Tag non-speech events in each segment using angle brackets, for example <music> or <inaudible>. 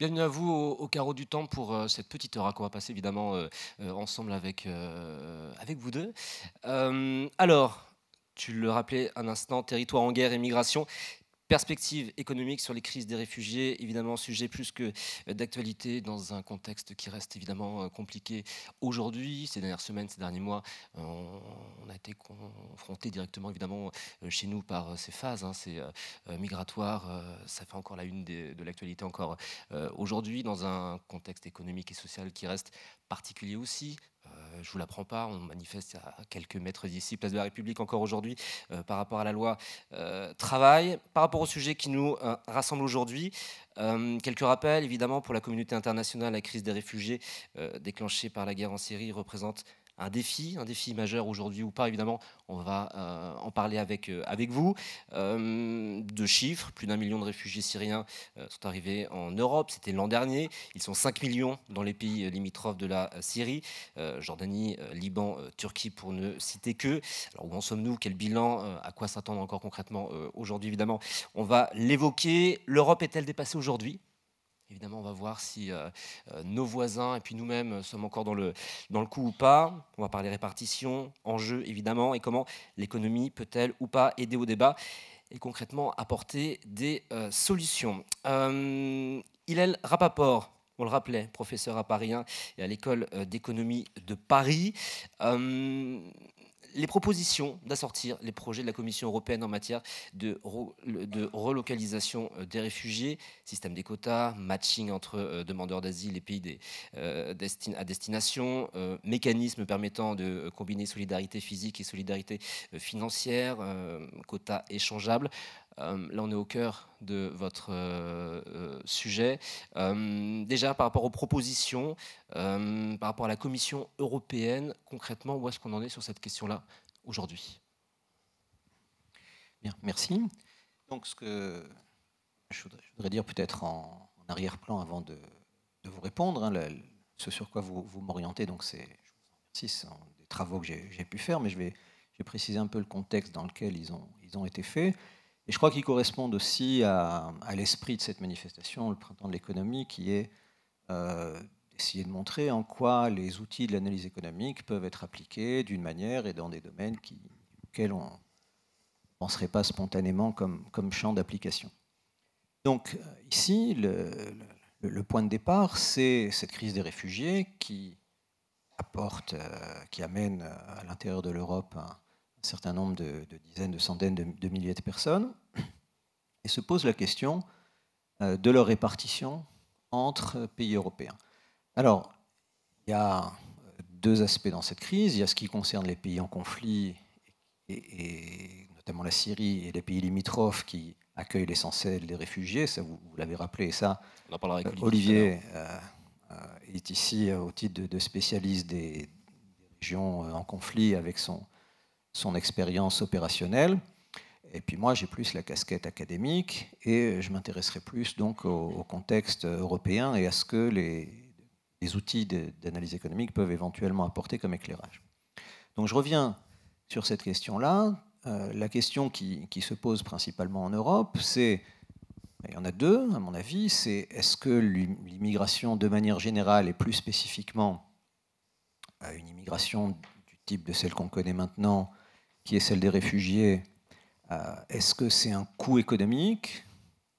Bienvenue à vous au, carreau du temps pour euh, cette petite heure qu'on va passer évidemment euh, euh, ensemble avec, avec vous deux. alors, tu le rappelais un instant, territoire en guerre et migration, Perspective économique sur les crises des réfugiés, évidemment, sujet plus que euh, d'actualité dans un contexte qui reste évidemment euh, compliqué aujourd'hui, ces dernières semaines, ces derniers mois. On a été confronté directement, évidemment, euh, chez nous par ces phases, hein, ces migratoires. Ça fait encore la une de l'actualité encore aujourd'hui, dans un contexte économique et social qui reste particulier aussi, euh, je ne vous l'apprends pas, on manifeste à quelques mètres d'ici, place de la République encore aujourd'hui, euh, par rapport à la loi euh, travail. Par rapport au sujet qui nous rassemble aujourd'hui, quelques rappels, évidemment, pour la communauté internationale, la crise des réfugiés déclenchée par la guerre en Syrie représente un défi, un défi majeur aujourd'hui ou pas, évidemment, on va euh, en parler avec, euh, avec vous. Euh, de chiffres, plus d'un million de réfugiés syriens sont arrivés en Europe, c'était l'an dernier. Ils sont 5 millions dans les pays limitrophes de la Syrie, Jordanie, Liban, Turquie, pour ne citer que. Alors où en sommes-nous Quel bilan À quoi s'attendre encore concrètement aujourd'hui, évidemment On va l'évoquer. L'Europe est-elle dépassée aujourd'hui Évidemment, on va voir si euh, euh, nos voisins et puis nous-mêmes euh, sommes encore dans le, dans le coup ou pas. On va parler répartition, enjeux évidemment, et comment l'économie peut-elle ou pas aider au débat et concrètement apporter des solutions. Euh, Rapaport, on le rappelait, professeur à Paris et à l'école d'économie de Paris les propositions d'assortir les projets de la Commission européenne en matière de, relocalisation euh, des réfugiés, système des quotas, matching entre euh, demandeurs d'asile et pays euh, à destination, mécanisme permettant de combiner solidarité physique et solidarité financière, quotas échangeables. Euh, là, on est au cœur de votre euh, euh, sujet. déjà, par rapport aux propositions, par rapport à la Commission européenne, concrètement, où est-ce qu'on en est sur cette question-là aujourd'hui Bien, merci. Donc, ce que je voudrais dire peut-être en, arrière-plan avant de, vous répondre, hein, ce sur quoi vous, m'orientez, donc c'est des travaux que j'ai pu faire, mais je vais, préciser un peu le contexte dans lequel ils ont été faits. Et je crois qu'ils correspondent aussi à, l'esprit de cette manifestation, le printemps de l'économie, qui est d'essayer euh, de montrer en quoi les outils de l'analyse économique peuvent être appliqués d'une manière et dans des domaines auxquels on ne penserait pas spontanément comme, comme champ d'application. Donc euh, ici, le, point de départ, c'est cette crise des réfugiés qui apporte, euh, qui amène à l'intérieur de l'Europe un, un certain nombre de, dizaines, de centaines, de, milliers de personnes, et se pose la question euh, de leur répartition entre pays européens. Alors, il y a deux aspects dans cette crise. Il y a ce qui concerne les pays en conflit, et, notamment la Syrie et les pays limitrophes qui accueillent l'essentiel des réfugiés. Ça, vous, l'avez rappelé, ça, Olivier euh, euh, est ici au titre de, spécialiste des, régions en conflit avec son, son expérience opérationnelle. Et puis moi, j'ai plus la casquette académique et je m'intéresserai plus donc au, contexte européen et à ce que les, outils d'analyse économique peuvent éventuellement apporter comme éclairage. Donc je reviens sur cette question-là. Euh, la question qui, qui, se pose principalement en Europe, c'est, il y en a deux à mon avis, c'est est-ce que l'immigration de manière générale et plus spécifiquement euh, une immigration du type de celle qu'on connaît maintenant, qui est celle des réfugiés, euh, est-ce que c'est un coût économique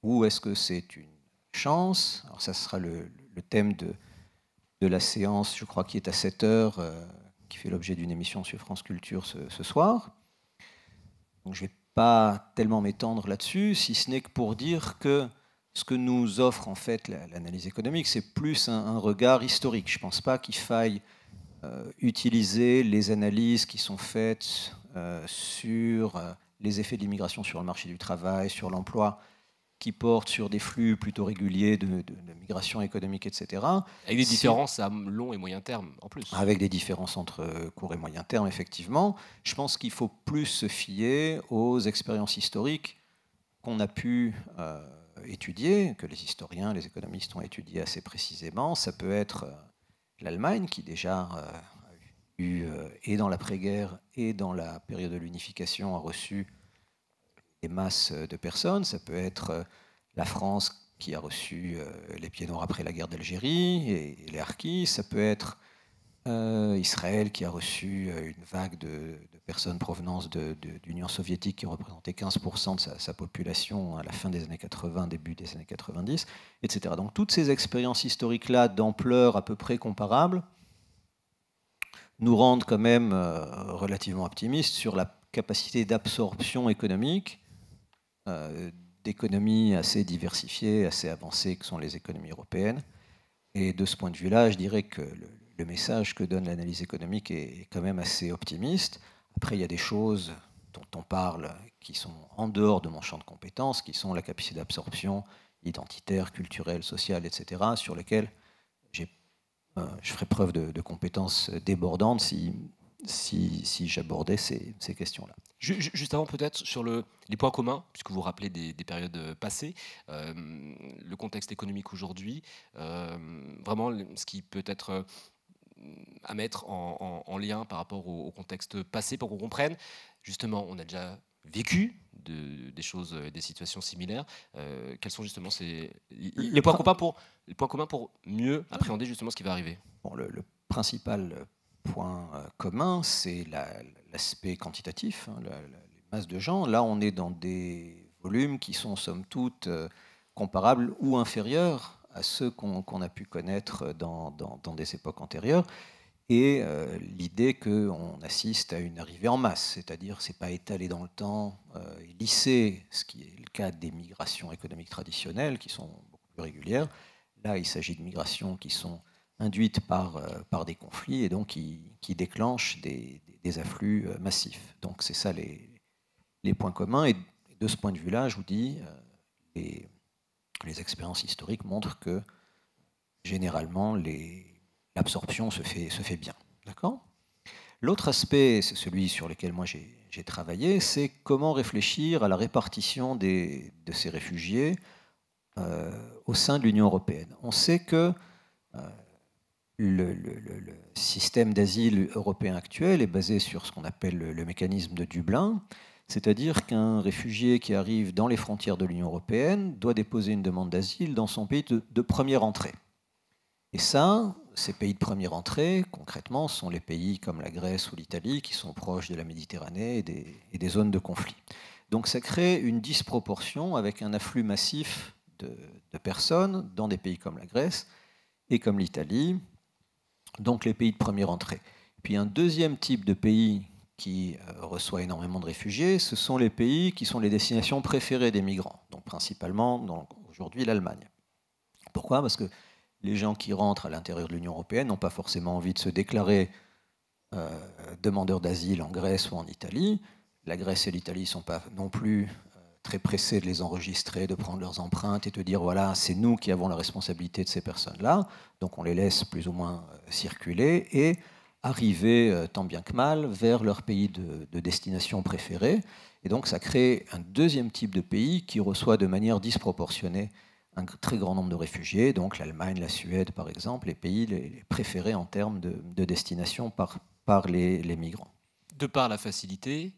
ou est-ce que c'est une chance Alors ça sera le, thème de, de, la séance, je crois, qui est à 7 heures, euh, qui fait l'objet d'une émission sur France Culture ce, soir. Donc je ne vais pas tellement m'étendre là-dessus, si ce n'est que pour dire que ce que nous offre en fait l'analyse économique, c'est plus un, un, regard historique. Je ne pense pas qu'il faille euh, utiliser les analyses qui sont faites euh, sur euh, les effets de l'immigration sur le marché du travail, sur l'emploi, qui portent sur des flux plutôt réguliers de, migration économique, etc. Avec des différences à long et moyen terme, en plus. Avec des différences entre court et moyen terme, effectivement. Je pense qu'il faut plus se fier aux expériences historiques qu'on a pu étudier, que les historiens, les économistes ont étudié assez précisément. Ça peut être l'Allemagne, qui déjà euh, eu, euh, et dans l'après-guerre et dans la période de l'unification, a reçu des masses de personnes. Ça peut être euh, la France qui a reçu les pieds noirs après la guerre d'Algérie et, les Harkis. Ça peut être Israël qui a reçu une vague de personnes provenant de, l'Union soviétique qui représenté 15% de sa, population à la fin des années 80, début des années 90, etc. Donc toutes ces expériences historiques-là d'ampleur à peu près comparable nous rendent quand même euh, relativement optimistes sur la capacité d'absorption économique euh, d'économies assez diversifiées, assez avancées que sont les économies européennes. Et de ce point de vue-là, je dirais que le, message que donne l'analyse économique est, quand même assez optimiste. Après, il y a des choses dont on parle qui sont en dehors de mon champ de compétences, qui sont la capacité d'absorption identitaire, culturelle, sociale, etc., sur lesquelles euh, je ferai preuve de, compétences débordantes si, si, j'abordais ces, questions-là. Juste avant, peut-être, sur les points communs, puisque vous rappelez des, périodes euh, passées, euh, le contexte économique aujourd'hui, vraiment ce qui peut être à mettre en, lien par rapport au, contexte passé pour qu'on comprenne. Justement, on a déjà vécu de, des choses, euh, des situations similaires. Euh, quels sont justement ces, les, points communs pour, pour mieux appréhender justement ce qui va arriver bon, le, principal euh, point commun, c'est l'aspect quantitatif, hein, la, la, les masses de gens. Là, on est dans des volumes qui sont somme toute comparables ou inférieurs à ceux qu'on a pu connaître dans, des époques antérieures, et euh, l'idée l'idée qu'on assiste à une arrivée en masse, c'est-à-dire c'est pas étalé dans le temps euh, lissé, ce qui est le cas des migrations économiques traditionnelles qui sont beaucoup plus régulières. Là, il s'agit de migrations qui sont induites par, euh, par des conflits et donc qui, déclenchent des, afflux massifs. Donc c'est ça les, points communs. Et de ce point de vue-là, je vous dis, les expériences historiques montrent que généralement l'absorption se fait, bien. D'accord L'autre aspect, c'est celui sur lequel moi j'ai travaillé, c'est comment réfléchir à la répartition de ces réfugiés euh, au sein de l'Union européenne. On sait que euh, le, système d'asile européen actuel est basé sur ce qu'on appelle le, mécanisme de Dublin, c'est-à-dire qu'un réfugié qui arrive dans les frontières de l'Union européenne doit déposer une demande d'asile dans son pays de, première entrée. Et ça, ces pays de première entrée, concrètement, sont les pays comme la Grèce ou l'Italie qui sont proches de la Méditerranée et des, zones de conflit. Donc ça crée une disproportion avec un afflux massif de personnes dans des pays comme la Grèce et comme l'Italie, donc les pays de première entrée. Puis un deuxième type de pays qui euh, reçoit énormément de réfugiés, ce sont les pays qui sont les destinations préférées des migrants, donc principalement aujourd'hui l'Allemagne. Pourquoi Parce que les gens qui rentrent à l'intérieur de l'Union européenne n'ont pas forcément envie de se déclarer euh, demandeurs d'asile en Grèce ou en Italie. La Grèce et l'Italie ne sont pas non plus euh, très pressés de les enregistrer, de prendre leurs empreintes et de dire voilà, c'est nous qui avons la responsabilité de ces personnes-là. Donc on les laisse plus ou moins circuler et arriver euh, tant bien que mal vers leur pays de, destination préféré. Et donc ça crée un deuxième type de pays qui reçoit de manière disproportionnée un très grand nombre de réfugiés, donc l'Allemagne, la Suède par exemple, les pays les, préférés en termes de, destination par, les, migrants. De par la facilité,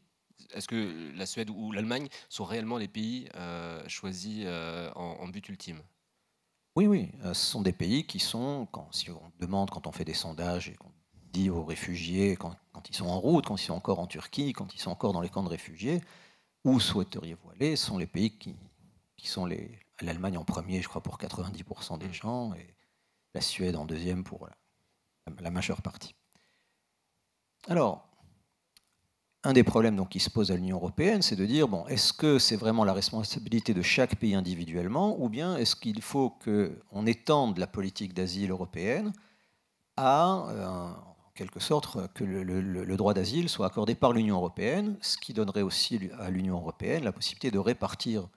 est-ce que la Suède ou l'Allemagne sont réellement les pays euh, choisis euh, en, but ultime Oui, oui. Ce sont des pays qui sont, quand, si on demande, quand on fait des sondages et qu'on dit aux réfugiés quand, ils sont en route, quand ils sont encore en Turquie, quand ils sont encore dans les camps de réfugiés, où souhaiteriez-vous aller Ce sont les pays qui, sont les l'Allemagne en premier, je crois, pour 90% des mm. gens, et la Suède en deuxième pour la, majeure partie. Alors, un des problèmes donc, qui se pose à l'Union européenne, c'est de dire bon, est-ce que c'est vraiment la responsabilité de chaque pays individuellement, ou bien est-ce qu'il faut qu'on étende la politique d'asile européenne à, euh, quelque sorte euh, que le, droit d'asile soit accordé par l'Union européenne, ce qui donnerait aussi à l'Union européenne la possibilité de répartir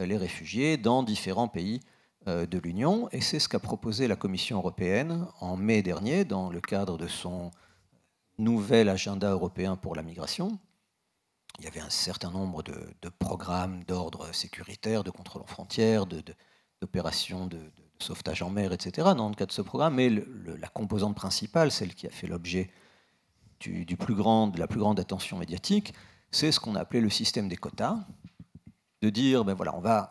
euh, les réfugiés dans différents pays euh, de l'Union. Et c'est ce qu'a proposé la Commission européenne en mai dernier dans le cadre de son nouvel agenda européen pour la migration. Il y avait un certain nombre de, programmes d'ordre sécuritaire, de contrôle aux frontières, d'opérations de, sauvetage en mer, etc., dans le cadre de ce programme, mais la composante principale, celle qui a fait l'objet du, plus de la plus grande attention médiatique, c'est ce qu'on a appelé le système des quotas, de dire, ben voilà, on va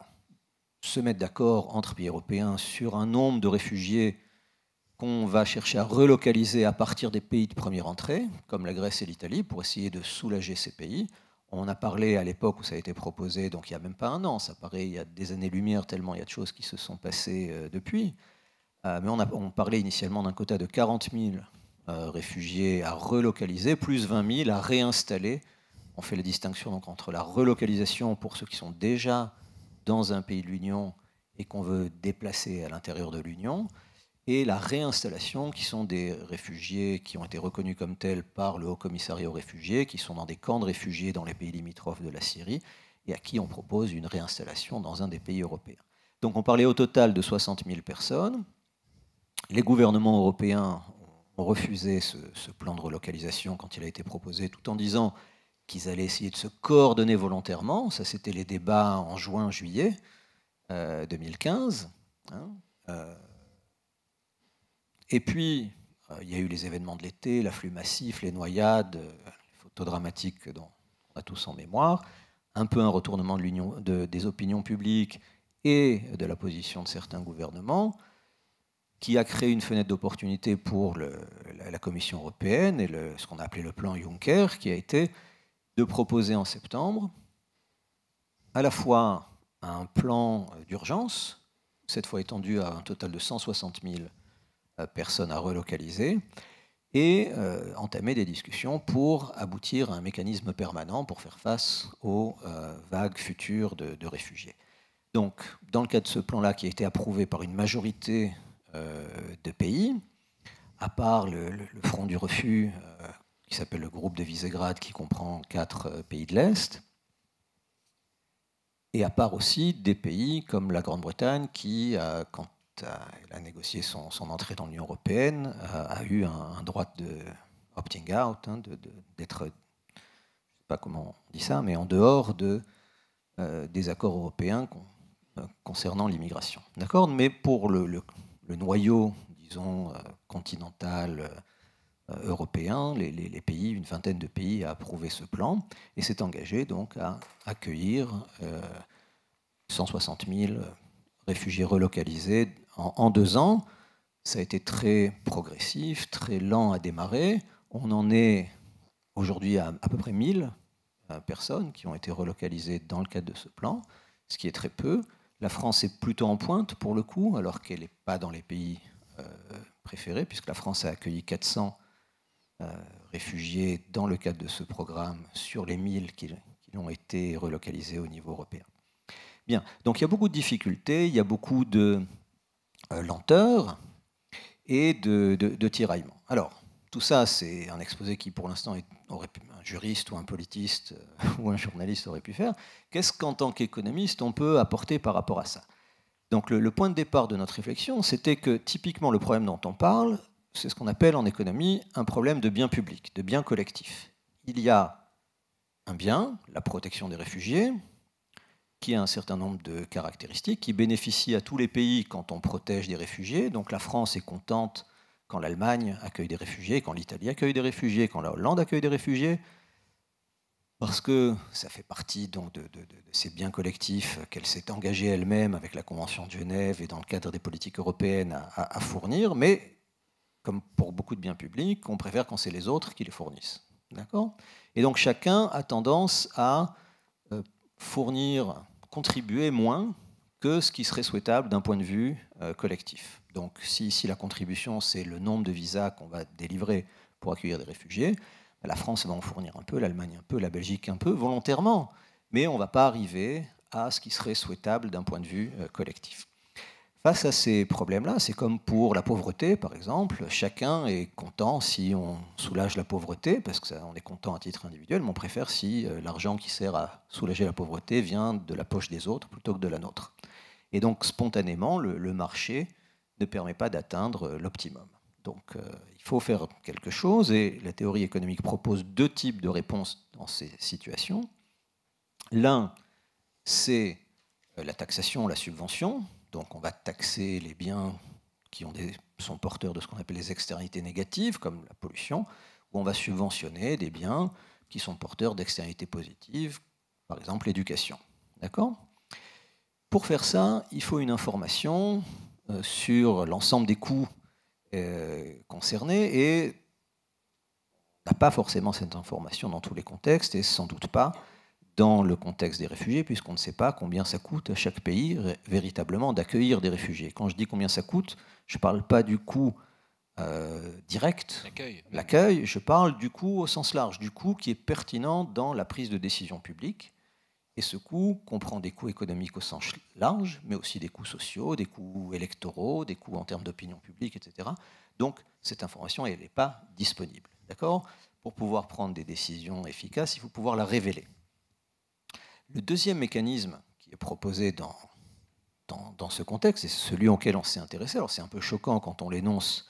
se mettre d'accord entre pays européens sur un nombre de réfugiés qu'on va chercher à relocaliser à partir des pays de première entrée, comme la Grèce et l'Italie, pour essayer de soulager ces pays, on a parlé à l'époque où ça a été proposé, donc il n'y a même pas un an, ça paraît, il y a des années-lumière tellement il y a de choses qui se sont passées euh, depuis. Euh, mais on, on parlait initialement d'un quota de 40 000 euh, réfugiés à relocaliser, plus 20 000 à réinstaller. On fait la distinction donc, entre la relocalisation pour ceux qui sont déjà dans un pays de l'Union et qu'on veut déplacer à l'intérieur de l'Union, et la réinstallation, qui sont des réfugiés qui ont été reconnus comme tels par le Haut Commissariat aux réfugiés, qui sont dans des camps de réfugiés dans les pays limitrophes de la Syrie, et à qui on propose une réinstallation dans un des pays européens. Donc on parlait au total de 60 000 personnes. Les gouvernements européens ont refusé ce, plan de relocalisation quand il a été proposé, tout en disant qu'ils allaient essayer de se coordonner volontairement. Ça, c'était les débats en juin-juillet 2015. Euh, et puis, euh, il y a eu les événements de l'été, l'afflux massif, les noyades, euh, les photos dramatiques dont on a tous en mémoire, un peu un retournement des opinions publiques et de la position de certains gouvernements, qui a créé une fenêtre d'opportunité pour la, Commission européenne et ce qu'on a appelé le plan Juncker, qui a été de proposer en septembre à la fois un plan d'urgence, cette fois étendu à un total de 160 000 euh, personnes à relocaliser et euh, entamer des discussions pour aboutir à un mécanisme permanent pour faire face aux euh, vagues futures de, réfugiés. Donc, dans le cas de ce plan-là qui a été approuvé par une majorité de pays, à part le, Front du Refus, qui s'appelle le groupe de Visegrad, qui comprend quatre pays de l'Est, et à part aussi des pays comme la Grande-Bretagne, qui, quand a négocié son, entrée dans l'Union européenne, euh, a, eu un, droit de opting out, hein, d'être, je ne sais pas comment on dit ça, mais en dehors de, euh, des accords européens euh, concernant l'immigration. D'accord Mais pour le, noyau, disons, continental européen, les, pays, une vingtaine de pays a approuvé ce plan et s'est engagé donc à accueillir 160 000 réfugiés relocalisés en, deux ans. Ça a été très progressif, très lent à démarrer. On en est aujourd'hui à à peu près 1000 euh, personnes qui ont été relocalisées dans le cadre de ce plan, ce qui est très peu. La France est plutôt en pointe pour le coup, alors qu'elle n'est pas dans les pays euh, préférés, puisque la France a accueilli 400 euh, réfugiés dans le cadre de ce programme sur les 1000 qui, qui ont été relocalisés au niveau européen. Bien, donc il y a beaucoup de difficultés, il y a beaucoup de euh, lenteur et de, tiraillement. Alors, tout ça, c'est un exposé qui, pour l'instant, un juriste ou un politiste euh, <laughs> ou un journaliste aurait pu faire. Qu'est-ce qu'en tant qu'économiste, on peut apporter par rapport à ça Donc, le, point de départ de notre réflexion, c'était que typiquement, le problème dont on parle, c'est ce qu'on appelle en économie un problème de bien public, de bien collectif. Il y a un bien, la protection des réfugiés, qui a un certain nombre de caractéristiques, qui bénéficie à tous les pays quand on protège des réfugiés. Donc la France est contente quand l'Allemagne accueille des réfugiés, quand l'Italie accueille des réfugiés, quand la Hollande accueille des réfugiés, parce que ça fait partie donc de, ces biens collectifs qu'elle s'est engagée elle-même avec la Convention de Genève et dans le cadre des politiques européennes à, fournir, mais comme pour beaucoup de biens publics, on préfère quand c'est les autres qui les fournissent. D'accord Et donc chacun a tendance à euh, fournir contribuer moins que ce qui serait souhaitable d'un point de vue euh, collectif. Donc si la contribution, c'est le nombre de visas qu'on va délivrer pour accueillir des réfugiés, ben, la France va en fournir un peu, l'Allemagne un peu, la Belgique un peu, volontairement, mais on ne va pas arriver à ce qui serait souhaitable d'un point de vue euh, collectif. Face à ces problèmes-là, c'est comme pour la pauvreté, par exemple. Chacun est content si on soulage la pauvreté, parce qu'on est content à titre individuel, mais on préfère si euh, l'argent qui sert à soulager la pauvreté vient de la poche des autres plutôt que de la nôtre. Et donc, spontanément, le, marché ne permet pas d'atteindre euh, l'optimum. Donc, euh, il faut faire quelque chose, et la théorie économique propose deux types de réponses dans ces situations. L'un, c'est la taxation, la subvention, donc on va taxer les biens qui ont sont porteurs de ce qu'on appelle les externalités négatives, comme la pollution, ou on va subventionner des biens qui sont porteurs d'externalités positives, par exemple l'éducation. D'accord Pour faire ça, il faut une information euh, sur l'ensemble des coûts euh, concernés et n'a pas forcément cette information dans tous les contextes et sans doute pas dans le contexte des réfugiés, puisqu'on ne sait pas combien ça coûte à chaque pays véritablement d'accueillir des réfugiés. Quand je dis combien ça coûte, je ne parle pas du coût euh, direct, l'accueil, je parle du coût au sens large, du coût qui est pertinent dans la prise de décision publique. Et ce coût comprend des coûts économiques au sens large, mais aussi des coûts sociaux, des coûts électoraux, des coûts en termes d'opinion publique, etc. Donc cette information, elle n'est pas disponible. D'accord Pour pouvoir prendre des décisions efficaces, il faut pouvoir la révéler. Le deuxième mécanisme qui est proposé dans, dans, ce contexte, et celui auquel on s'est intéressé, alors c'est un peu choquant quand on l'énonce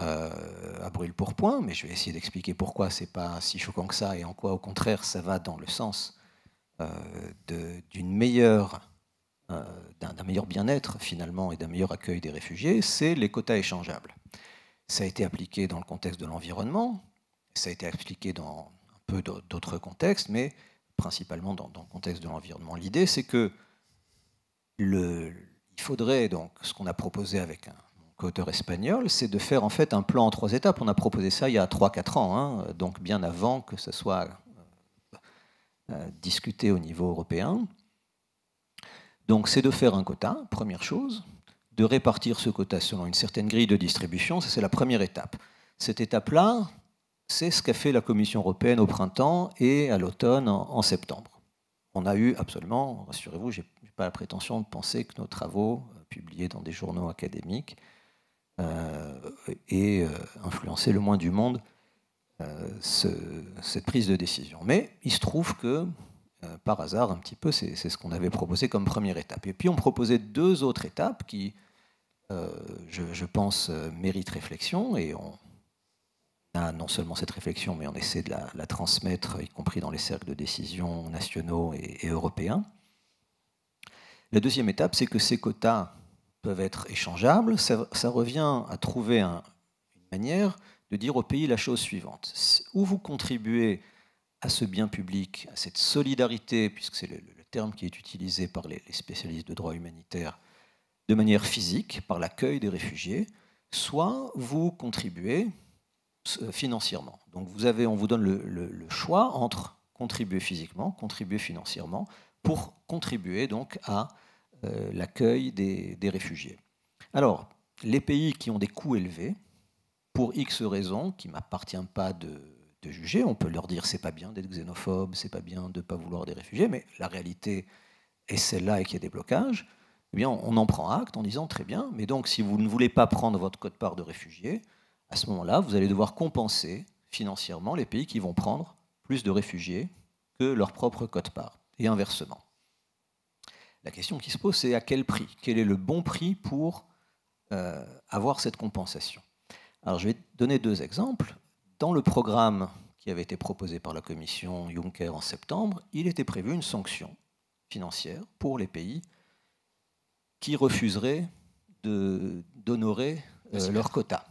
euh, à brûle pour point, mais je vais essayer d'expliquer pourquoi c'est pas si choquant que ça et en quoi, au contraire, ça va dans le sens euh, d'une meilleure euh, d'un meilleur bien-être finalement et d'un meilleur accueil des réfugiés, c'est les quotas échangeables. Ça a été appliqué dans le contexte de l'environnement, ça a été appliqué dans un peu d'autres contextes, mais principalement dans, le contexte de l'environnement. L'idée, c'est que le, il faudrait, donc, ce qu'on a proposé avec un, mon espagnol, c'est de faire en fait un plan en trois étapes. On a proposé ça il y a 3-4 ans, hein, donc bien avant que ça soit euh, euh, discuté au niveau européen. Donc, c'est de faire un quota, première chose, de répartir ce quota selon une certaine grille de distribution, ça c'est la première étape. Cette étape-là, c'est ce qu'a fait la Commission européenne au printemps et à l'automne en, septembre. On a eu absolument, rassurez-vous, je n'ai pas la prétention de penser que nos travaux, euh, publiés dans des journaux académiques, euh, aient euh, influencé le moins du monde cette prise de décision. Mais il se trouve que, par hasard, un petit peu, c'est ce qu'on avait proposé comme première étape. Et puis on proposait deux autres étapes qui, je, je, pense, méritent réflexion et on, non seulement cette réflexion, mais on essaie de la, transmettre, y compris dans les cercles de décision nationaux et, européens. La deuxième étape, c'est que ces quotas peuvent être échangeables. Ça, revient à trouver une manière de dire au pays la chose suivante. Où vous contribuez à ce bien public, à cette solidarité, puisque c'est le, terme qui est utilisé par les spécialistes de droit humanitaire, de manière physique, par l'accueil des réfugiés, soit vous contribuez, euh, financièrement. Donc vous avez, on vous donne le, choix entre contribuer physiquement, contribuer financièrement, pour contribuer donc à euh, l'accueil des, réfugiés. Alors, les pays qui ont des coûts élevés, pour X raisons, qui ne m'appartient pas de, juger, on peut leur dire c'est pas bien d'être xénophobe, c'est pas bien de ne pas vouloir des réfugiés, mais la réalité est celle-là et qu'il y a des blocages, eh bien on en prend acte en disant très bien, mais donc si vous ne voulez pas prendre votre code-part de réfugiés, à ce moment-là, vous allez devoir compenser financièrement les pays qui vont prendre plus de réfugiés que leur propre quote-part, et inversement. La question qui se pose, c'est à quel prix Quel est le bon prix pour euh, avoir cette compensation Alors, je vais donner deux exemples. Dans le programme qui avait été proposé par la Commission Juncker en septembre, il était prévu une sanction financière pour les pays qui refuseraient d'honorer euh, leur quota.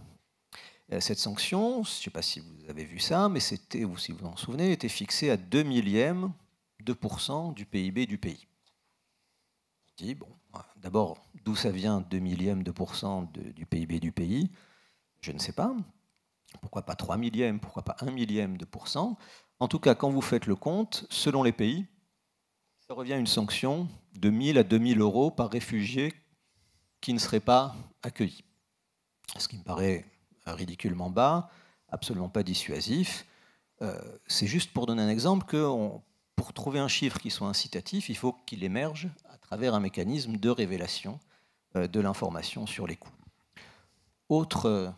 Euh, cette sanction, je ne sais pas si vous avez vu ça, mais c'était, ou si vous en souvenez, était fixée à 2 millièmes 2% du PIB du pays. On bon, d'abord, d'où ça vient 2 millièmes 2% de, du PIB du pays Je ne sais pas. Pourquoi pas 3 millièmes Pourquoi pas 1 millième de pourcent En tout cas, quand vous faites le compte, selon les pays, ça revient à une sanction de 1000 à 2000 euros par réfugié qui ne serait pas accueilli. Ce qui me paraît ridiculement bas, absolument pas dissuasif. Euh, c'est juste pour donner un exemple que pour trouver un chiffre qui soit incitatif, il faut qu'il émerge à travers un mécanisme de révélation euh, de l'information sur les coûts. Autre, euh,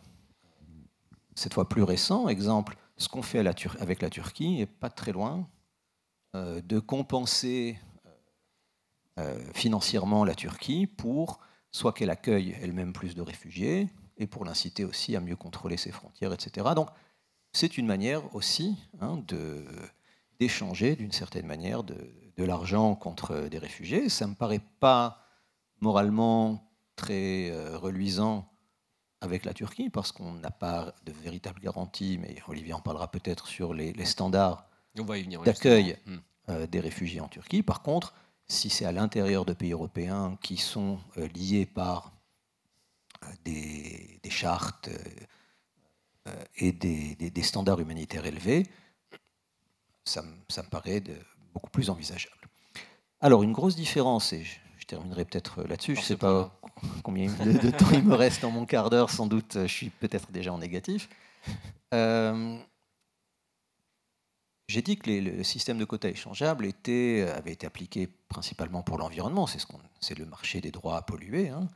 cette fois plus récent, exemple, ce qu'on fait avec la Turquie est pas très loin de compenser financièrement la Turquie pour soit qu'elle accueille elle-même plus de réfugiés, et pour l'inciter aussi à mieux contrôler ses frontières, etc. Donc, c'est une manière aussi hein, de, d'échanger d'une certaine manière de, l'argent contre des réfugiés. Ça ne me paraît pas moralement très euh, reluisant avec la Turquie parce qu'on n'a pas de véritable garantie, mais Olivier en parlera peut-être sur les, standards d'accueil hmm. euh, des réfugiés en Turquie. Par contre, si c'est à l'intérieur de pays européens qui sont euh, liés par euh, des, chartes euh, euh, et des, standards humanitaires élevés, ça, me paraît beaucoup plus envisageable. Alors, une grosse différence, et je, terminerai peut-être là-dessus, je ne sais pas combien de, temps il me reste dans mon quart d'heure, sans doute, je suis peut-être déjà en négatif. j'ai dit que le système de quotas échangeables avait été appliqué principalement pour l'environnement, c'est le marché des droits à polluer. Hein.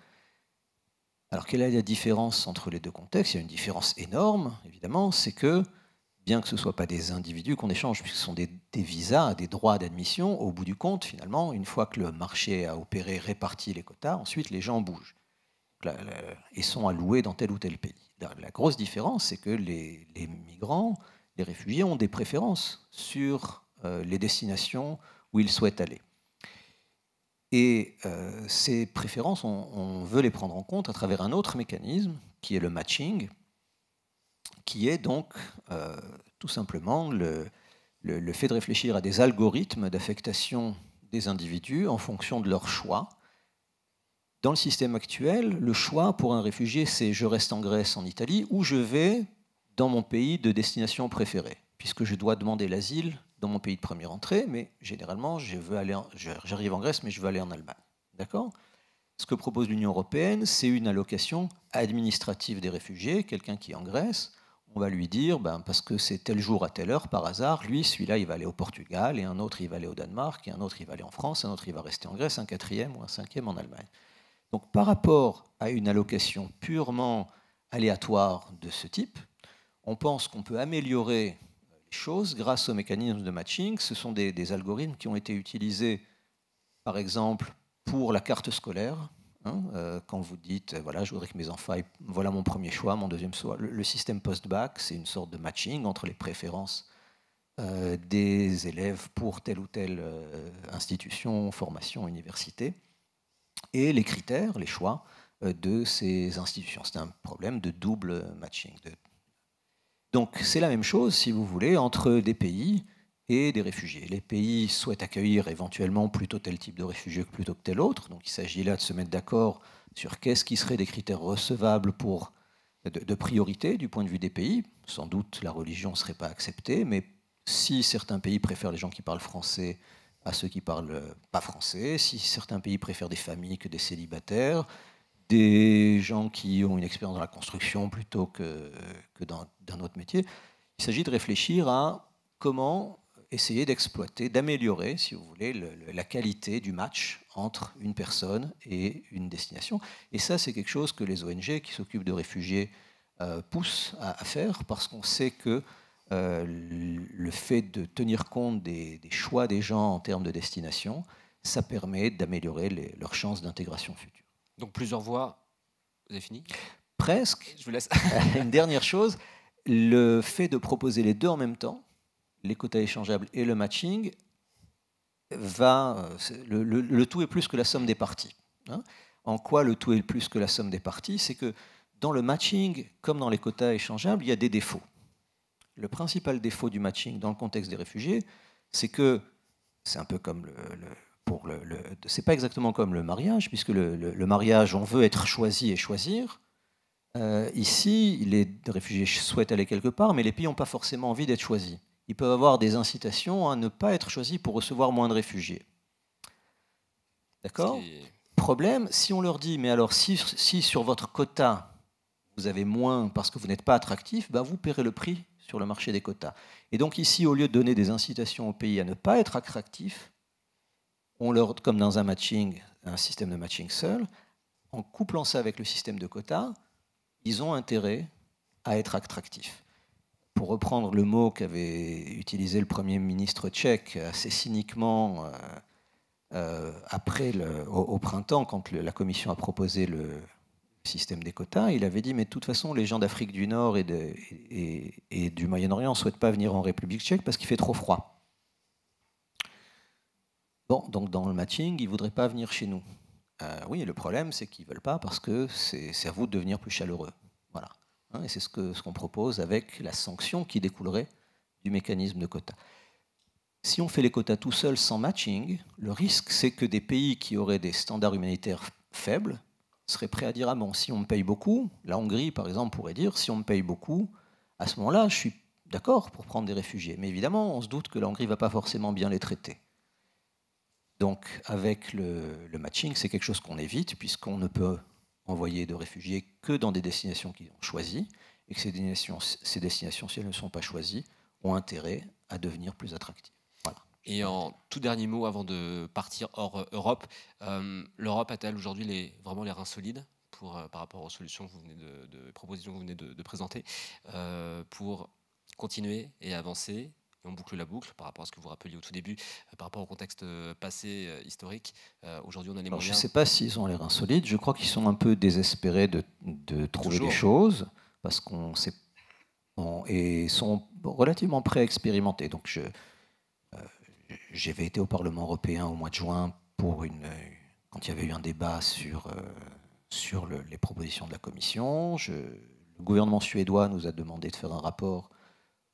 Alors quelle est la différence entre les deux contextes Il y a une différence énorme, évidemment, c'est que, bien que ce ne soient pas des individus qu'on échange, puisque ce sont des, visas, des droits d'admission, au bout du compte, finalement, une fois que le marché a opéré, réparti les quotas, ensuite les gens bougent et sont alloués dans tel ou tel pays. La, grosse différence, c'est que les, migrants, les réfugiés ont des préférences sur euh, les destinations où ils souhaitent aller. Et euh, ces préférences, on, veut les prendre en compte à travers un autre mécanisme, qui est le matching, qui est donc euh, tout simplement le, fait de réfléchir à des algorithmes d'affectation des individus en fonction de leur choix. Dans le système actuel, le choix pour un réfugié, c'est je reste en Grèce, en Italie, ou je vais dans mon pays de destination préférée, puisque je dois demander l'asile dans mon pays de première entrée, mais généralement, j'arrive en Grèce, mais je veux aller en Allemagne. D'accord Ce que propose l'Union européenne, c'est une allocation administrative des réfugiés. Quelqu'un qui est en Grèce, on va lui dire, ben, parce que c'est tel jour à telle heure, par hasard, lui, celui-là, il va aller au Portugal, et un autre, il va aller au Danemark, et un autre, il va aller en France, un autre, il va rester en Grèce, un quatrième ou un cinquième en Allemagne. Donc, par rapport à une allocation purement aléatoire de ce type, on pense qu'on peut améliorer choses grâce aux mécanismes de matching. Ce sont des, algorithmes qui ont été utilisés, par exemple, pour la carte scolaire. Hein, euh, quand vous dites, voilà, je voudrais que mes enfants, aient, voilà mon premier choix, mon deuxième choix. Le, système post-bac, c'est une sorte de matching entre les préférences euh, des élèves pour telle ou telle euh, institution, formation, université, et les critères, les choix de ces institutions. C'est un problème de double matching, de donc c'est la même chose, si vous voulez, entre des pays et des réfugiés. Les pays souhaitent accueillir éventuellement plutôt tel type de réfugiés que plutôt que tel autre. Donc il s'agit là de se mettre d'accord sur qu'est-ce qui serait des critères recevables pour de, priorité du point de vue des pays. Sans doute la religion ne serait pas acceptée, mais si certains pays préfèrent les gens qui parlent français à ceux qui parlent pas français, si certains pays préfèrent des familles que des célibataires, des gens qui ont une expérience dans la construction plutôt que, dans, dans autre métier. Il s'agit de réfléchir à comment essayer d'exploiter, d'améliorer, si vous voulez, la qualité du match entre une personne et une destination. Et ça, c'est quelque chose que les ONG qui s'occupent de réfugiés euh, poussent à, faire parce qu'on sait que euh, le fait de tenir compte des, choix des gens en termes de destination, ça permet d'améliorer leurs chances d'intégration future. Donc plusieurs voix. Vous avez fini Presque. Je vous laisse. <laughs> Une dernière chose, le fait de proposer les deux en même temps, les quotas échangeables et le matching, va, euh, le, tout est plus que la somme des parties. Hein. en quoi le tout est plus que la somme des parties C'est que dans le matching, comme dans les quotas échangeables, il y a des défauts. Le principal défaut du matching dans le contexte des réfugiés, c'est que, c'est un peu comme le pour le, c'est pas exactement comme le mariage, puisque le, mariage, on veut être choisi et choisir. Euh, ici, les réfugiés souhaitent aller quelque part, mais les pays n'ont pas forcément envie d'être choisis. Ils peuvent avoir des incitations à ne pas être choisis pour recevoir moins de réfugiés. D'accord Problème, si on leur dit, mais alors si, sur votre quota, vous avez moins parce que vous n'êtes pas attractif, bah, vous paierez le prix sur le marché des quotas. Et donc ici, au lieu de donner des incitations aux pays à ne pas être attractifs, on leur, comme dans un matching, un système de matching seul, en couplant ça avec le système de quotas, ils ont intérêt à être attractifs. Pour reprendre le mot qu'avait utilisé le Premier ministre tchèque assez cyniquement euh, euh, après au, printemps, quand la Commission a proposé le système des quotas, il avait dit, mais de toute façon, les gens d'Afrique du Nord et du Moyen-Orient ne souhaitent pas venir en République tchèque parce qu'il fait trop froid donc dans le matching, ils ne voudraient pas venir chez nous. Euh, oui, le problème, c'est qu'ils ne veulent pas parce que c'est à vous de devenir plus chaleureux. Voilà. Hein, et c'est ce qu'on propose avec la sanction qui découlerait du mécanisme de quotas. Si on fait les quotas tout seul sans matching, le risque, c'est que des pays qui auraient des standards humanitaires faibles seraient prêts à dire Ah bon, si on me paye beaucoup, la Hongrie par exemple pourrait dire Si on me paye beaucoup, à ce moment-là, je suis d'accord pour prendre des réfugiés. Mais évidemment, on se doute que la Hongrie ne va pas forcément bien les traiter. Donc avec le, matching, c'est quelque chose qu'on évite puisqu'on ne peut envoyer de réfugiés que dans des destinations qu'ils ont choisies et que ces destinations, ces destinations, si elles ne sont pas choisies, ont intérêt à devenir plus attractives. Et en tout dernier mot, avant de partir hors Europe, euh, l'Europe a-t-elle aujourd'hui vraiment les reins solides euh, par rapport aux solutions que vous venez de, propositions que vous venez de, présenter euh, pour continuer et avancer et on boucle la boucle par rapport à ce que vous rappeliez au tout début, euh, par rapport au contexte euh, passé, euh, historique. Aujourd'hui, on a les Je ne sais pas s'ils ont l'air insolites. Je crois qu'ils sont un peu désespérés de, trouver les des choses parce qu'on sait et sont relativement prêts à expérimenter. Donc, j'avais été au Parlement européen au mois de juin pour une quand il y avait eu un débat sur sur les propositions de la Commission. le gouvernement suédois nous a demandé de faire un rapport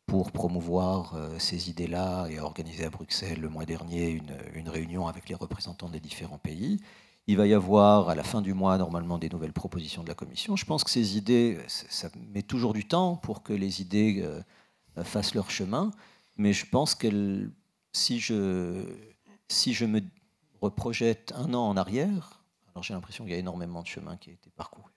pour promouvoir euh, ces idées-là et organiser à Bruxelles le mois dernier une, réunion avec les représentants des différents pays. Il va y avoir à la fin du mois normalement des nouvelles propositions de la Commission. Je pense que ces idées, ça met toujours du temps pour que les idées euh, fassent leur chemin, mais je pense que si je, si je me reprojette un an en arrière, alors j'ai l'impression qu'il y a énormément de chemin qui a été parcouru.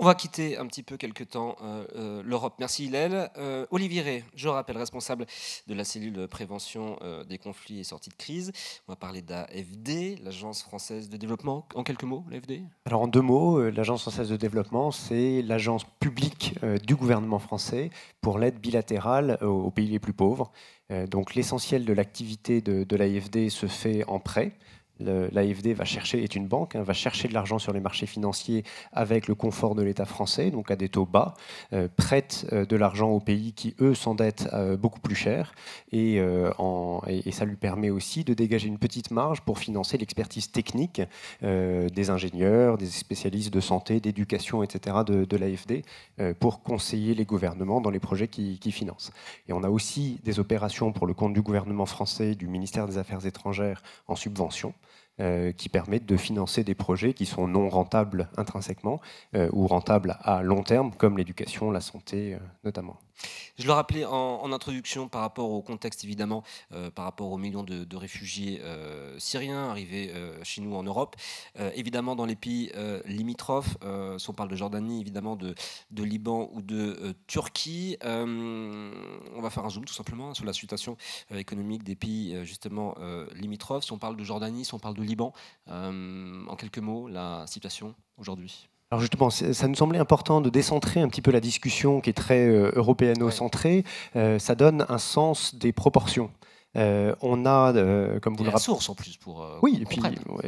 On va quitter un petit peu quelques temps euh, euh, l'Europe. Merci Hillel. Euh, Olivier Rey, je rappelle, responsable de la cellule de prévention des conflits et sortie de crise. On va parler d'AFD, l'Agence française de développement. En quelques mots, l'AFD Alors en deux mots, l'Agence française de développement, c'est l'agence publique du gouvernement français pour l'aide bilatérale aux pays les plus pauvres. donc l'essentiel de l'activité de l'AFD se fait en prêt l'AFD va chercher, est une banque, hein, va chercher de l'argent sur les marchés financiers avec le confort de l'État français, donc à des taux bas, euh, prête euh, de l'argent aux pays qui, eux, s'endettent euh, beaucoup plus cher, et, ça lui permet aussi de dégager une petite marge pour financer l'expertise technique des ingénieurs, des spécialistes de santé, d'éducation, etc. de, l'AFD, pour conseiller les gouvernements dans les projets qu'ils financent. Et on a aussi des opérations pour le compte du gouvernement français, du ministère des Affaires étrangères, en subvention. Euh, qui permettent de financer des projets qui sont non rentables intrinsèquement euh, ou rentables à long terme, comme l'éducation, la santé euh, notamment. Je le rappelais en, introduction par rapport au contexte, évidemment, euh, par rapport aux millions de, réfugiés euh, syriens arrivés euh, chez nous en Europe. évidemment, dans les pays limitrophes, si on parle de Jordanie, évidemment, de, Liban ou de Turquie, on va faire un zoom tout simplement sur la situation économique des pays, justement, limitrophes. Si on parle de Jordanie, si on parle de Liban, en quelques mots, la situation aujourd'hui alors justement, ça nous semblait important de décentrer un petit peu la discussion qui est très euh, européano-centrée. Euh, ça donne un sens des proportions. Euh, on a, euh, comme vous le rappelez. la source en plus pour. Euh, oui,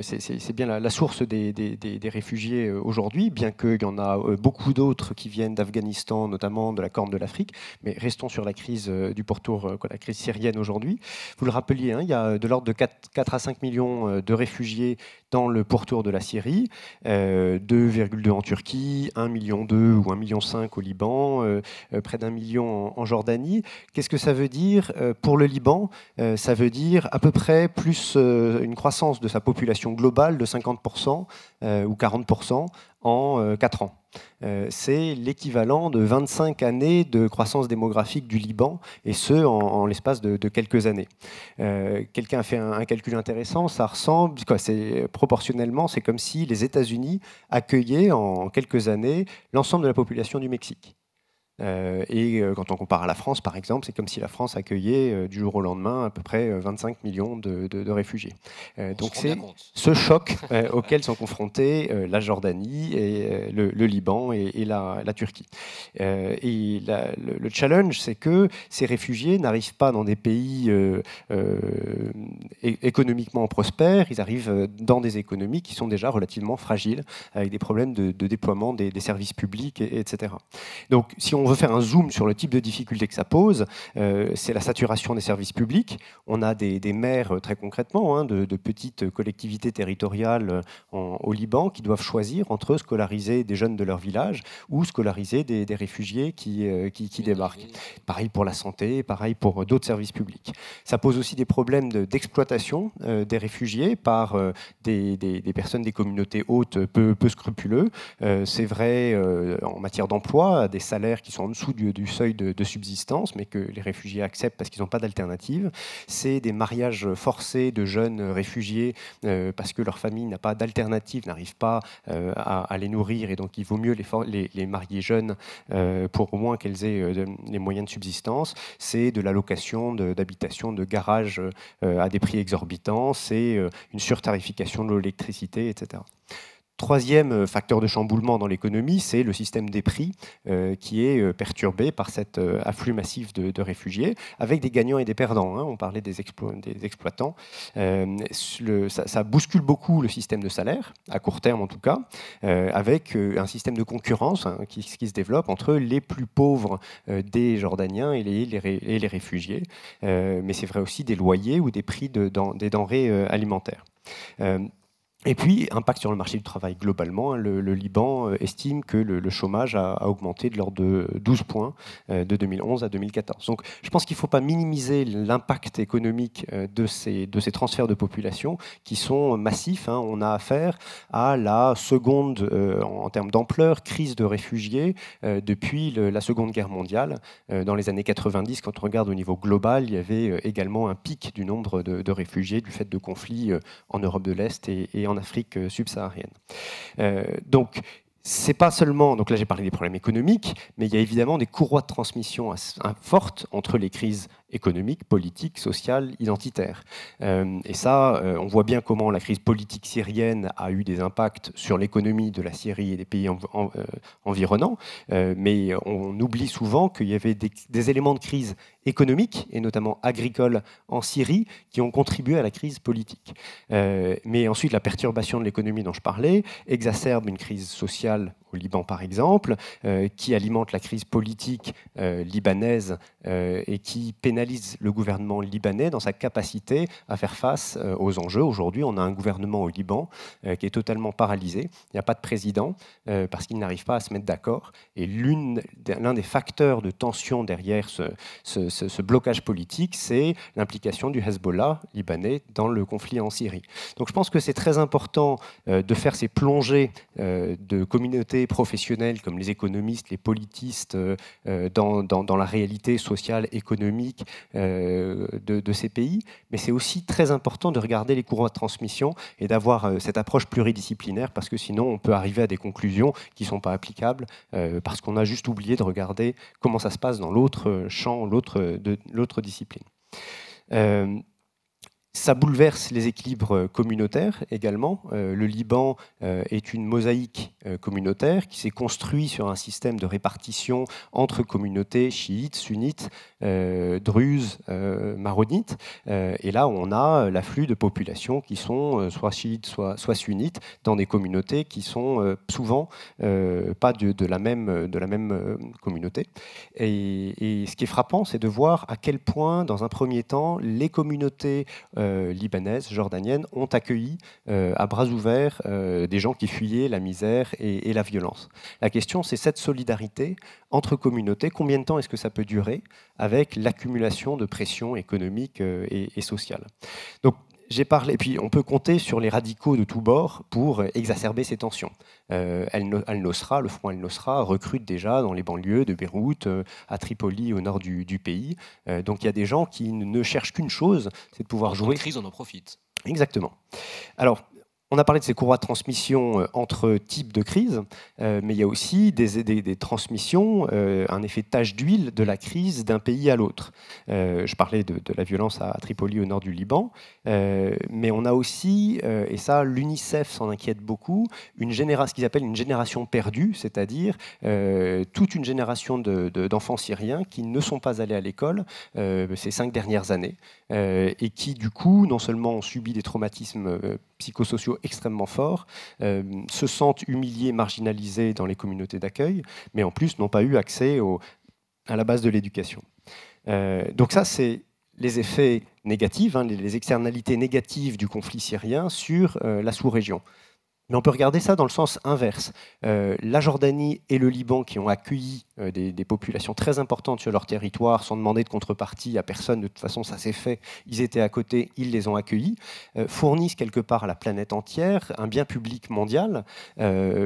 c'est bien la, source des, des, des, réfugiés aujourd'hui, bien qu'il y en a beaucoup d'autres qui viennent d'Afghanistan, notamment de la Corne de l'Afrique. Mais restons sur la crise du pourtour, la crise syrienne aujourd'hui. Vous le rappeliez, hein, il y a de l'ordre de 4, 4, à 5 millions de réfugiés dans le pourtour de la Syrie, 2,2 en Turquie, 1,2 million ou 1,5 million au Liban, près d'un million en Jordanie. Qu'est-ce que ça veut dire pour le Liban euh, ça veut dire à peu près plus euh, une croissance de sa population globale de 50% euh, ou 40% en 4 ans. C'est l'équivalent de 25 années de croissance démographique du Liban, et ce, en, l'espace de, quelques années. Quelqu'un a fait un, calcul intéressant, ça ressemble, proportionnellement, c'est comme si les États-Unis accueillaient en quelques années l'ensemble de la population du Mexique. Euh, et euh, quand on compare à la France, par exemple, c'est comme si la France accueillait euh, du jour au lendemain à peu près 25 millions de, réfugiés. donc c'est ce choc auquel sont confrontés la Jordanie, et, le, Liban et, la, Turquie. et le, challenge, c'est que ces réfugiés n'arrivent pas dans des pays économiquement prospères, ils arrivent dans des économies qui sont déjà relativement fragiles, avec des problèmes de, déploiement des, services publics, etc. Donc si on veut faire un zoom sur le type de difficulté que ça pose, euh, c'est la saturation des services publics. On a des, maires, euh, très concrètement, hein, de, petites collectivités territoriales euh, au Liban qui doivent choisir entre scolariser des jeunes de leur village ou scolariser des, réfugiés qui, qui, débarquent. Pareil pour la santé, pareil pour d'autres services publics. Ça pose aussi des problèmes d'exploitation des réfugiés par des, personnes des communautés hautes peu, peu scrupuleux. c'est vrai en matière d'emploi, des salaires qui sont en dessous du, seuil de, subsistance, mais que les réfugiés acceptent parce qu'ils n'ont pas d'alternative. C'est des mariages forcés de jeunes réfugiés euh, parce que leur famille n'a pas d'alternative, n'arrive pas euh, à, les nourrir, et donc il vaut mieux les, marier jeunes euh, pour au moins qu'elles aient les moyens de subsistance. C'est de l'allocation d'habitations, de, de, garages à des prix exorbitants, c'est une surtarification de l'électricité, etc. Troisième euh, facteur de chamboulement dans l'économie, c'est le système des prix euh, qui est euh, perturbé par cet afflux massif de, réfugiés, avec des gagnants et des perdants. Hein. On parlait des, exploitants. ça, bouscule beaucoup le système de salaire, à court terme en tout cas, avec un système de concurrence hein, qui, se développe entre les plus pauvres des Jordaniens et les, réfugiés. mais c'est vrai aussi des loyers ou des prix des denrées alimentaires. Et puis, impact sur le marché du travail globalement. Hein, le, Liban euh, estime que le, chômage a, augmenté de l'ordre de 12 points euh, de 2011 à 2014. Donc, je pense qu'il ne faut pas minimiser l'impact économique euh, de ces, de ces transferts de population qui sont massifs. Hein. On a affaire à la seconde, en termes d'ampleur, crise de réfugiés depuis la Seconde Guerre mondiale. dans les années 90, quand on regarde au niveau global, il y avait également un pic du nombre de, réfugiés du fait de conflits en Europe de l'Est et, et en Afrique euh, subsaharienne. Euh, donc, c'est pas seulement, donc là j'ai parlé des problèmes économiques, mais il y a évidemment des courroies de transmission fortes entre les crises économique, politique, sociale, identitaire. Euh, et ça, euh, on voit bien comment la crise politique syrienne a eu des impacts sur l'économie de la Syrie et des pays euh, environnants, mais on oublie souvent qu'il y avait des, des, éléments de crise économique, et notamment agricole, en Syrie, qui ont contribué à la crise politique. mais ensuite, la perturbation de l'économie dont je parlais exacerbe une crise sociale au Liban, par exemple, qui alimente la crise politique libanaise et qui pénètre le gouvernement libanais dans sa capacité à faire face euh, aux enjeux. Aujourd'hui, on a un gouvernement au Liban euh, qui est totalement paralysé. Il n'y a pas de président euh, parce qu'il n'arrive pas à se mettre d'accord. Et l'un des facteurs de tension derrière ce, blocage politique, c'est l'implication du Hezbollah libanais dans le conflit en Syrie. Donc je pense que c'est très important de faire ces plongées de communautés professionnelles comme les économistes, les politistes dans, dans la réalité sociale, économique euh, de, ces pays, mais c'est aussi très important de regarder les courants de transmission et d'avoir euh, cette approche pluridisciplinaire, parce que sinon on peut arriver à des conclusions qui ne sont pas applicables, euh, parce qu'on a juste oublié de regarder comment ça se passe dans l'autre champ, l'autre discipline. Ça bouleverse les équilibres euh, communautaires également. Euh, le Liban euh, est une mosaïque communautaire qui s'est construite sur un système de répartition entre communautés chiites, sunnites, druzes, maronites. et là, on a l'afflux de populations qui sont soit chiites, soit, soit, sunnites, dans des communautés qui sont souvent pas de, la même, de la même communauté. Et, et ce qui est frappant, c'est de voir à quel point, dans un premier temps, les communautés euh, libanaises, jordaniennes, ont accueilli euh, à bras ouverts euh, des gens qui fuyaient la misère et, la violence. La question, c'est cette solidarité entre communautés, combien de temps est-ce que ça peut durer avec l'accumulation de pressions économiques et, sociales Donc j'ai parlé, et puis on peut compter sur les radicaux de tous bords pour exacerber ces tensions. al euh, le front Al-Nosra, recrute déjà dans les banlieues de Beyrouth, euh, à Tripoli, au nord du, pays. Euh, donc il y a des gens qui ne cherchent qu'une chose, c'est de pouvoir jouer. les crise, on en profite. Exactement. Alors, on a parlé de ces courroies de transmission euh, entre types de crises, euh, mais il y a aussi des, transmissions, euh, un effet tache d'huile de la crise d'un pays à l'autre. je parlais de, la violence à Tripoli au nord du Liban, mais on a aussi, et ça l'UNICEF s'en inquiète beaucoup, une génération, ce qu'ils appellent une génération perdue, c'est-à-dire toute une génération d'enfants syriens qui ne sont pas allés à l'école ces cinq dernières années, et qui du coup non seulement ont subi des traumatismes psychosociaux extrêmement forts, euh, se sentent humiliés, marginalisés dans les communautés d'accueil, mais en plus n'ont pas eu accès à la base de l'éducation. Euh, donc ça, c'est les effets négatifs, hein, les, externalités négatives du conflit syrien sur euh, la sous-région. Mais on peut regarder ça dans le sens inverse. Euh, la Jordanie et le Liban, qui ont accueilli euh, des, populations très importantes sur leur territoire sans demander de contrepartie à personne, de toute façon ça s'est fait, ils étaient à côté, ils les ont accueillis, euh, fournissent quelque part à la planète entière un bien public mondial,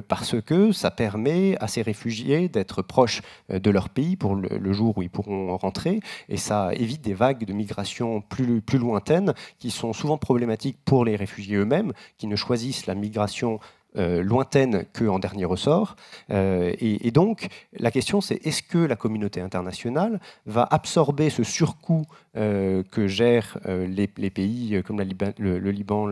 parce que ça permet à ces réfugiés d'être proches de leur pays pour le, jour où ils pourront rentrer, et ça évite des vagues de migration plus, plus lointaines qui sont souvent problématiques pour les réfugiés eux-mêmes, qui ne choisissent la migration lointaines euh, lointaine qu'en dernier ressort. Euh, et, donc, la question, c'est est-ce que la communauté internationale va absorber ce surcoût euh, que gèrent les, pays comme le, Liban,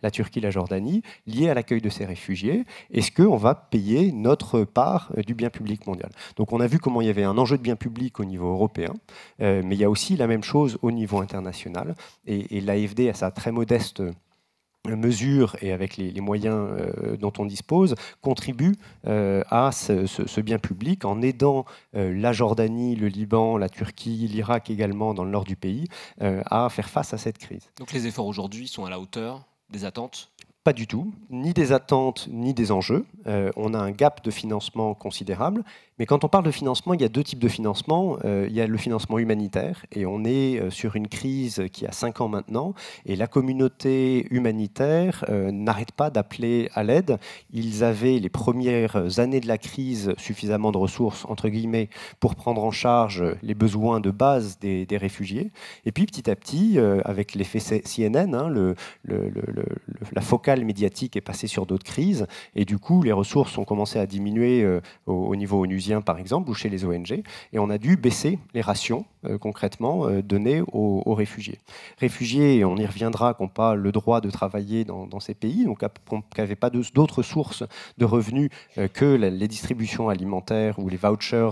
la Turquie, la Jordanie, liés à l'accueil de ces réfugiés Est-ce qu'on va payer notre part du bien public mondial Donc, on a vu comment il y avait un enjeu de bien public au niveau européen, mais il y a aussi la même chose au niveau international. Et, et l'AFD a sa très modeste mesure et avec les, moyens euh, dont on dispose, contribue euh, à ce, bien public en aidant euh, la Jordanie, le Liban, la Turquie, l'Irak également dans le nord du pays à faire face à cette crise. Donc les efforts aujourd'hui sont à la hauteur des attentes pas du tout, ni des attentes, ni des enjeux. Euh, on a un gap de financement considérable. Mais quand on parle de financement, il y a deux types de financement. Euh, il y a le financement humanitaire, et on est euh, sur une crise qui a cinq ans maintenant, et la communauté humanitaire n'arrête pas d'appeler à l'aide. Ils avaient les premières années de la crise suffisamment de ressources, entre guillemets, pour prendre en charge les besoins de base des, réfugiés. Et puis petit à petit, avec l'effet CNN, hein, le, la focale médiatique est passé sur d'autres crises, et du coup, les ressources ont commencé à diminuer euh, au, niveau onusien, par exemple, ou chez les ONG, et on a dû baisser les rations, euh, concrètement, euh, données aux, réfugiés. Réfugiés, on y reviendra, qui n'ont pas le droit de travailler dans, ces pays, donc qui n'avaient pas d'autres sources de revenus que les distributions alimentaires ou les vouchers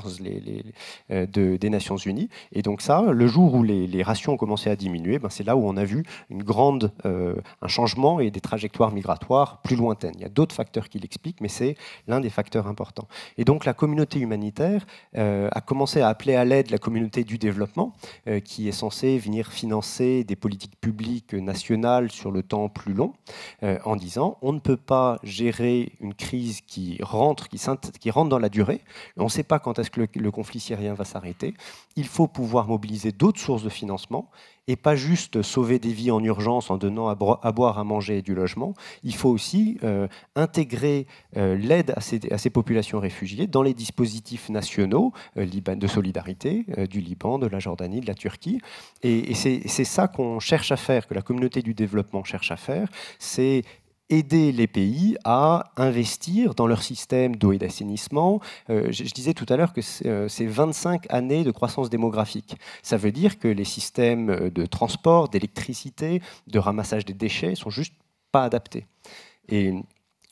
les, des Nations Unies. Et donc ça, le jour où les, rations ont commencé à diminuer, ben c'est là où on a vu une grande, un changement et des trajectoires migratoire plus lointaine. Il y a d'autres facteurs qui l'expliquent, mais c'est l'un des facteurs importants. Et donc la communauté humanitaire euh, a commencé à appeler à l'aide la communauté du développement, euh, qui est censée venir financer des politiques publiques nationales sur le temps plus long, euh, en disant on ne peut pas gérer une crise qui rentre, qui, rentre dans la durée, on ne sait pas quand est-ce que le conflit syrien va s'arrêter, il faut pouvoir mobiliser d'autres sources de financement et pas juste sauver des vies en urgence en donnant à, boire, à manger et du logement. Il faut aussi euh, intégrer euh, l'aide à, ces, populations réfugiées dans les dispositifs nationaux euh, de solidarité du Liban, de la Jordanie, de la Turquie. Et, et c'est ça qu'on cherche à faire, que la communauté du développement cherche à faire, c'est aider les pays à investir dans leur système d'eau et d'assainissement. Euh, je, disais tout à l'heure que c'est 25 euh, années de croissance démographique. Ça veut dire que les systèmes euh, de transport, d'électricité, de ramassage des déchets sont juste pas adaptés. Et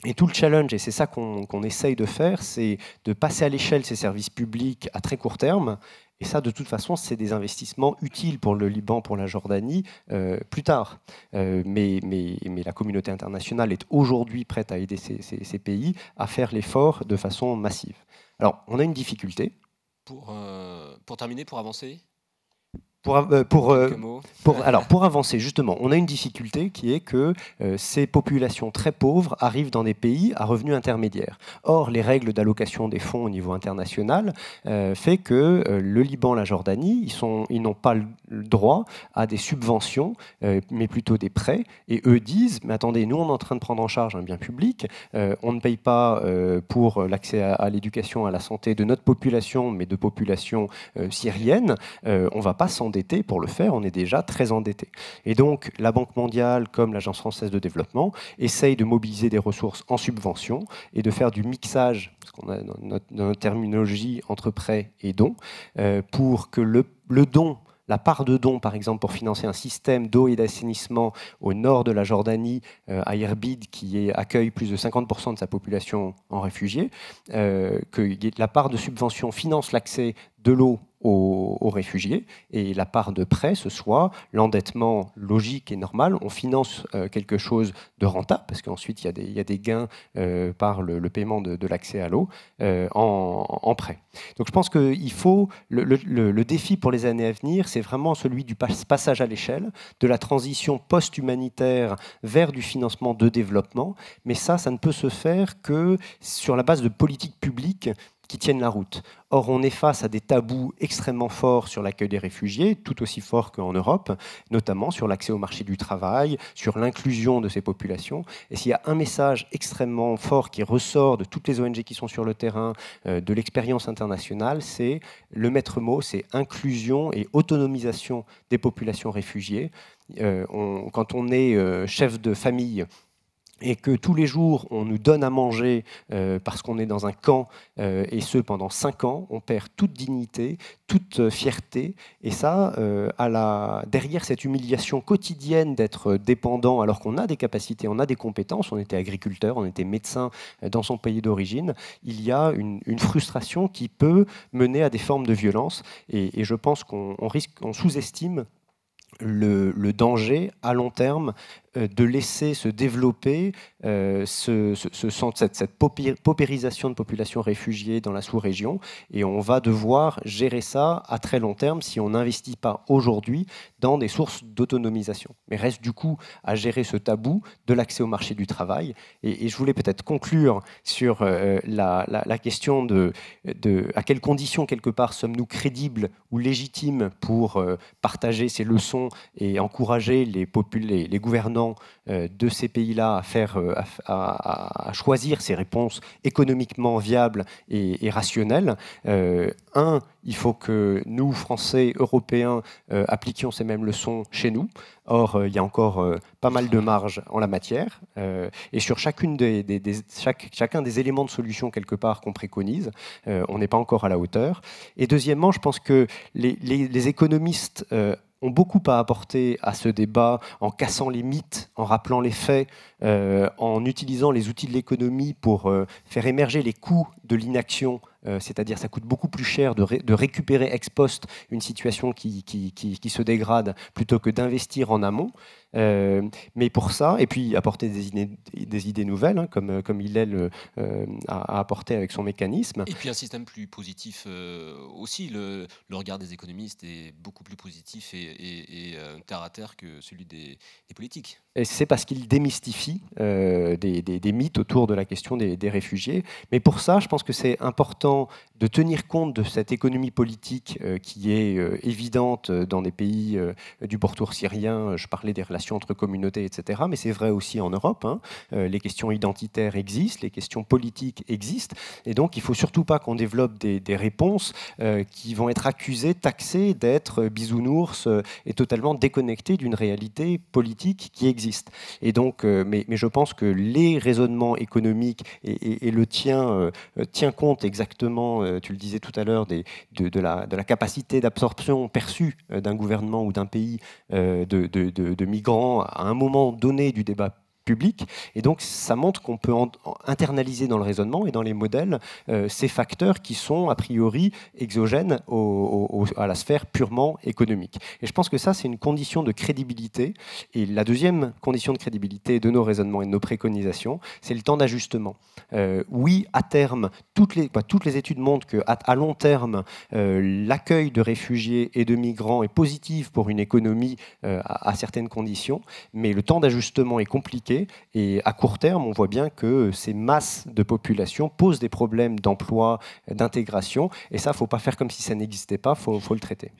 et tout le challenge, et c'est ça qu'on essaye de faire, c'est de passer à l'échelle ces services publics à très court terme. Et ça, de toute façon, c'est des investissements utiles pour le Liban, pour la Jordanie, euh, plus tard. Euh, mais, mais, mais, la communauté internationale est aujourd'hui prête à aider ces, ces, pays à faire l'effort de façon massive. Alors, on a une difficulté. Pour, euh, pour terminer, pour avancer euh, euh, pour, alors, pour avancer, justement, on a une difficulté qui est que euh, ces populations très pauvres arrivent dans des pays à revenus intermédiaires. Or, les règles d'allocation des fonds au niveau international fait que le Liban, la Jordanie, ils n'ont pas le droit à des subventions, mais plutôt des prêts. Et eux disent, mais attendez, nous, on est en train de prendre en charge un bien public, on ne paye pas pour l'accès à, l'éducation, à la santé de notre population, mais de population syrienne, on ne va pas s'en pour le faire, on est déjà très endetté. Et donc la Banque mondiale, comme l'Agence française de développement, essaye de mobiliser des ressources en subvention et de faire du mixage, parce qu'on a notre, terminologie entre prêt et don, euh, pour que le, don la part de don, par exemple, pour financer un système d'eau et d'assainissement au nord de la Jordanie, euh, à Irbid, qui accueille plus de 50% de sa population en réfugiés, euh, que la part de subvention finance l'accès de l'eau aux, réfugiés et la part de prêt, ce soit l'endettement logique et normal. On finance euh, quelque chose de rentable parce qu'ensuite il y, a des gains euh, par le, paiement de, l'accès à l'eau euh, en, prêt. Donc je pense qu'il faut le, le, défi pour les années à venir, c'est vraiment celui du passage à l'échelle, de la transition post-humanitaire vers du financement de développement. Mais ça, ça ne peut se faire que sur la base de politiques publiques qui tiennent la route. Or, on est face à des tabous extrêmement forts sur l'accueil des réfugiés, tout aussi forts qu'en Europe, notamment sur l'accès au marché du travail, sur l'inclusion de ces populations. Et s'il y a un message extrêmement fort qui ressort de toutes les ONG qui sont sur le terrain, euh, de l'expérience internationale, c'est le maître mot, c'est inclusion et autonomisation des populations réfugiées. Euh, quand on est euh, chef de famille, et que tous les jours on nous donne à manger euh, parce qu'on est dans un camp, euh, et ce pendant cinq ans, on perd toute dignité, toute euh, fierté, et ça, la... derrière cette humiliation quotidienne d'être dépendant alors qu'on a des capacités, on a des compétences, on était agriculteur, on était médecin dans son pays d'origine, il y a une, frustration qui peut mener à des formes de violence, et, je pense qu'on risque, on sous-estime le, le, danger à long terme euh, de laisser se développer euh, ce, cette, paupérisation de populations réfugiées dans la sous-région. Et on va devoir gérer ça à très long terme si on n'investit pas aujourd'hui dans des sources d'autonomisation. Mais reste du coup à gérer ce tabou de l'accès au marché du travail. Et, je voulais peut-être conclure sur euh, la, question de, à quelles conditions, quelque part, sommes-nous crédibles ou légitimes pour partager ces leçons et encourager les, les, les gouvernants euh, de ces pays-là à, faire, euh, à, choisir ces réponses économiquement viables et, rationnelles. Euh, un, il faut que nous, Français, Européens, appliquions ces mêmes leçons chez nous. Or, il y a encore pas mal de marge en la matière. et sur chacun des éléments de solution, quelque part, qu'on préconise, on n'est pas encore à la hauteur. Et deuxièmement, je pense que les, les économistes ont beaucoup à apporter à ce débat en cassant les mythes, en rappelant les faits, euh, en utilisant les outils de l'économie pour euh, faire émerger les coûts de l'inaction, euh, c'est-à-dire ça coûte beaucoup plus cher de, récupérer ex post une situation qui, se dégrade plutôt que d'investir en amont. Euh, mais pour ça, et puis apporter des idées, nouvelles, hein, comme, euh, comme Hillel a, apporté avec son mécanisme. Et puis un système plus positif aussi. Le, regard des économistes est beaucoup plus positif et, et, à terre que celui des politiques c'est parce qu'il démystifie euh, des, mythes autour de la question des, réfugiés. Mais pour ça, je pense que c'est important de tenir compte de cette économie politique euh, qui est euh, évidente dans des pays du pourtour syrien. Je parlais des relations entre communautés, etc. Mais c'est vrai aussi en Europe. Hein. les questions identitaires existent, les questions politiques existent. Et donc, il ne faut surtout pas qu'on développe des, réponses qui vont être accusées, taxées d'être bisounours et totalement déconnectées d'une réalité politique qui existe et donc, euh, mais, je pense que les raisonnements économiques et, le tien euh, euh, tient compte exactement, tu le disais tout à l'heure, de, la, capacité d'absorption perçue d'un gouvernement ou d'un pays de, de migrants à un moment donné du débat public. Et donc, ça montre qu'on peut internaliser dans le raisonnement et dans les modèles euh, ces facteurs qui sont a priori exogènes à la sphère purement économique. Et je pense que ça, c'est une condition de crédibilité. Et la deuxième condition de crédibilité de nos raisonnements et de nos préconisations, c'est le temps d'ajustement. Euh, oui, à terme, toutes les, bah, toutes les études montrent qu'à à, long terme, euh, l'accueil de réfugiés et de migrants est positif pour une économie à certaines conditions, mais le temps d'ajustement est compliqué et à court terme, on voit bien que ces masses de population posent des problèmes d'emploi, d'intégration. Et ça, ne faut pas faire comme si ça n'existait pas, il faut le traiter.